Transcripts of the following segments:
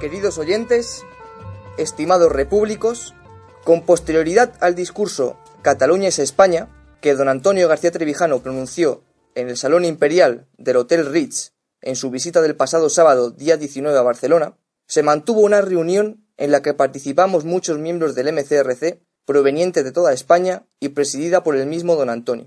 Queridos oyentes, estimados repúblicos, con posterioridad al discurso Cataluña es España, que don Antonio García Trevijano pronunció en el Salón Imperial del Hotel Ritz en su visita del pasado sábado, día 19, a Barcelona, se mantuvo una reunión en la que participamos muchos miembros del MCRC provenientes de toda España y presidida por el mismo don Antonio.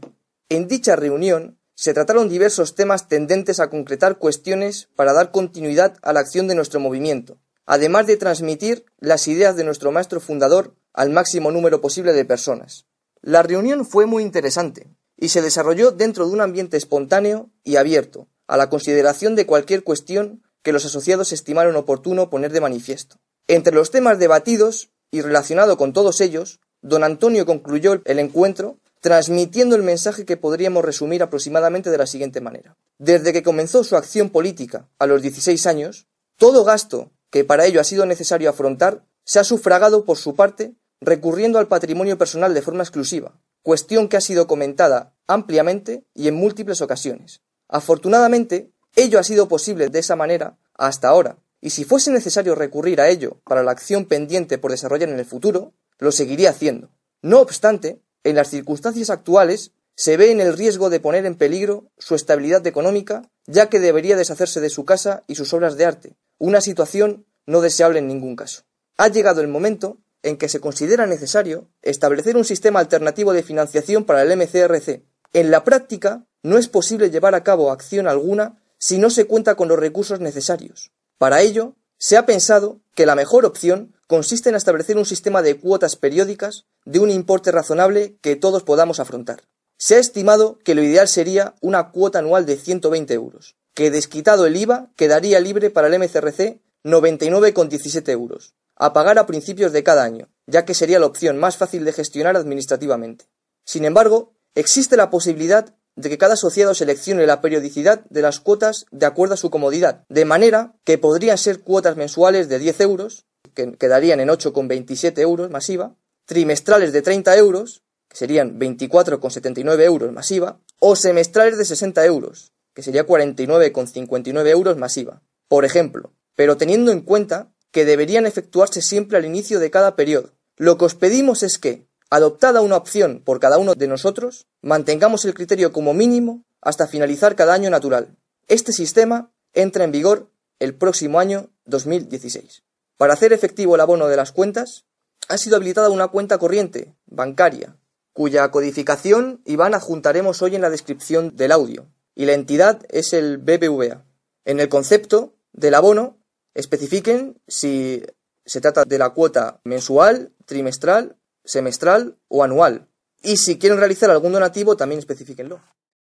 En dicha reunión se trataron diversos temas tendentes a concretar cuestiones para dar continuidad a la acción de nuestro movimiento, además de transmitir las ideas de nuestro maestro fundador al máximo número posible de personas. La reunión fue muy interesante y se desarrolló dentro de un ambiente espontáneo y abierto a la consideración de cualquier cuestión que los asociados estimaron oportuno poner de manifiesto. Entre los temas debatidos y relacionado con todos ellos, don Antonio concluyó el encuentro transmitiendo el mensaje que podríamos resumir aproximadamente de la siguiente manera. Desde que comenzó su acción política a los 16 años, todo gasto que para ello ha sido necesario afrontar se ha sufragado por su parte recurriendo al patrimonio personal de forma exclusiva, cuestión que ha sido comentada ampliamente y en múltiples ocasiones. Afortunadamente, ello ha sido posible de esa manera hasta ahora, y si fuese necesario recurrir a ello para la acción pendiente por desarrollar en el futuro, lo seguiría haciendo. No obstante, en las circunstancias actuales se ve en el riesgo de poner en peligro su estabilidad económica, ya que debería deshacerse de su casa y sus obras de arte, una situación no deseable en ningún caso. Ha llegado el momento en que se considera necesario establecer un sistema alternativo de financiación para el MCRC. En la práctica, no es posible llevar a cabo acción alguna si no se cuenta con los recursos necesarios. Para ello, se ha pensado que la mejor opción consiste en establecer un sistema de cuotas periódicas de un importe razonable que todos podamos afrontar. Se ha estimado que lo ideal sería una cuota anual de 120 euros, que desquitado el IVA quedaría libre para el MCRC 99,17 euros, a pagar a principios de cada año, ya que sería la opción más fácil de gestionar administrativamente. Sin embargo, existe la posibilidad de que cada asociado seleccione la periodicidad de las cuotas de acuerdo a su comodidad, de manera que podrían ser cuotas mensuales de 10 euros, que quedarían en 8,27 euros masiva, trimestrales de 30 euros, que serían 24,79 euros masiva, o semestrales de 60 euros, que sería 49,59 euros masiva, por ejemplo, pero teniendo en cuenta que deberían efectuarse siempre al inicio de cada periodo. Lo que os pedimos es que, adoptada una opción por cada uno de nosotros, mantengamos el criterio como mínimo hasta finalizar cada año natural. Este sistema entra en vigor el próximo año 2016. Para hacer efectivo el abono de las cuentas, ha sido habilitada una cuenta corriente, bancaria, cuya codificación, Iván, adjuntaremos hoy en la descripción del audio, y la entidad es el BBVA. En el concepto del abono, especifiquen si se trata de la cuota mensual, trimestral, semestral o anual. Y si quieren realizar algún donativo, también especifiquenlo.